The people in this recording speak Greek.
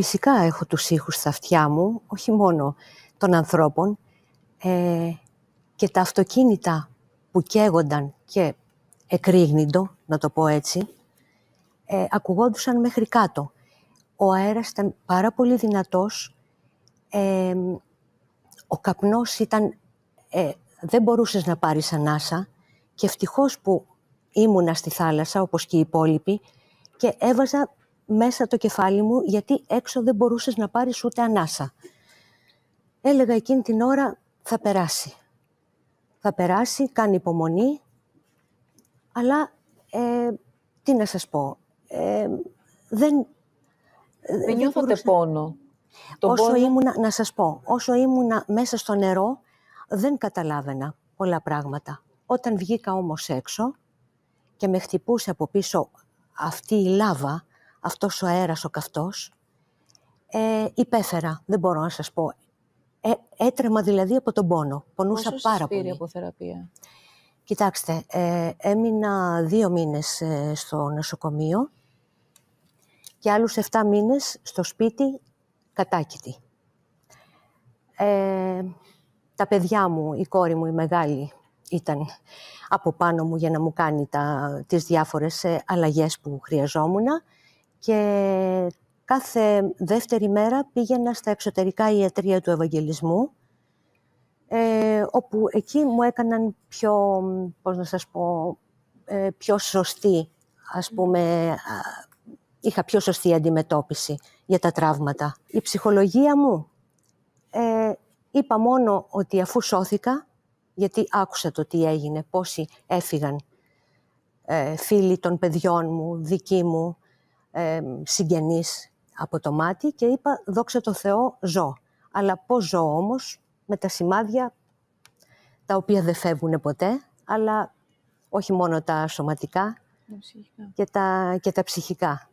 φυσικά έχω τους ήχους στα αυτιά μου, όχι μόνο των ανθρώπων, ε, και τα αυτοκίνητα που καίγονταν και εκρήγνητο, να το πω έτσι, ε, ακουγόντουσαν μέχρι κάτω. Ο αέρας ήταν πάρα πολύ δυνατός, ε, ο καπνός ήταν... Ε, δεν μπορούσες να πάρεις ανάσα και ευτυχώς που ήμουνα στη θάλασσα, όπως και οι υπόλοιποι, και έβαζα μέσα το κεφάλι μου, γιατί έξω δεν μπορούσες να πάρεις ούτε ανάσα. Έλεγα εκείνη την ώρα, θα περάσει. Θα περάσει, κάνει υπομονή, αλλά ε, τι να σας πω, ε, δεν... Ε, δεν νιώθατε μπορούσα... πόνο. όσο να σας πω, όσο ήμουνα μέσα στο νερό, δεν καταλάβαινα πολλά πράγματα. Όταν βγήκα όμως έξω και με χτυπούσε από πίσω αυτή η λάβα, αυτός ο αέρας ο καυτός, ε, υπέφερα, δεν μπορώ να σας πω. Ε, έτρεμα δηλαδή από τον πόνο. Πονούσα πάρα πολύ. από θεραπεία. Κοιτάξτε, ε, έμεινα δύο μήνες ε, στο νοσοκομείο και άλλους 7 μήνες στο σπίτι κατάκητη. Ε, τα παιδιά μου, η κόρη μου, η μεγάλη, ήταν από πάνω μου για να μου κάνει τα, τις διάφορες ε, αλλαγές που χρειαζόμουν και κάθε δεύτερη μέρα πήγαινα στα εξωτερικά ιατρία του Ευαγγελισμού, ε, όπου εκεί μου έκαναν πιο, πώς να σας πω, ε, πιο σωστή, ας πούμε, είχα πιο σωστή αντιμετώπιση για τα τραύματα. Η ψυχολογία μου, ε, είπα μόνο ότι αφού σώθηκα, γιατί άκουσα το τι έγινε, πόσοι έφυγαν ε, φίλοι των παιδιών μου, δικοί μου, ε, συγγενείς από το μάτι και είπα δόξα το Θεό ζω. Αλλά πώς ζω όμως με τα σημάδια τα οποία δεν φεύγουν ποτέ, αλλά όχι μόνο τα σωματικά και τα, και τα ψυχικά.